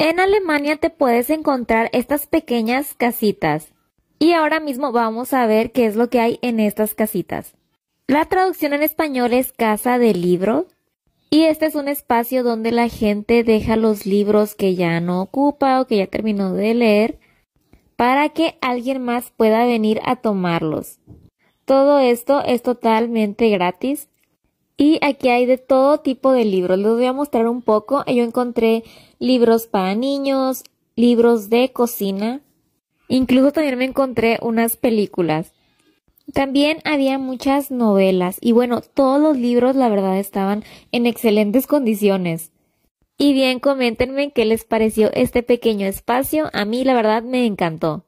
En Alemania te puedes encontrar estas pequeñas casitas. Y ahora mismo vamos a ver qué es lo que hay en estas casitas. La traducción en español es casa de libro. Y este es un espacio donde la gente deja los libros que ya no ocupa o que ya terminó de leer para que alguien más pueda venir a tomarlos. Todo esto es totalmente gratis y aquí hay de todo tipo de libros. Les voy a mostrar un poco. Yo encontré libros para niños, libros de cocina. Incluso también me encontré unas películas. También había muchas novelas y bueno, todos los libros la verdad estaban en excelentes condiciones. Y bien, coméntenme qué les pareció este pequeño espacio. A mí la verdad me encantó.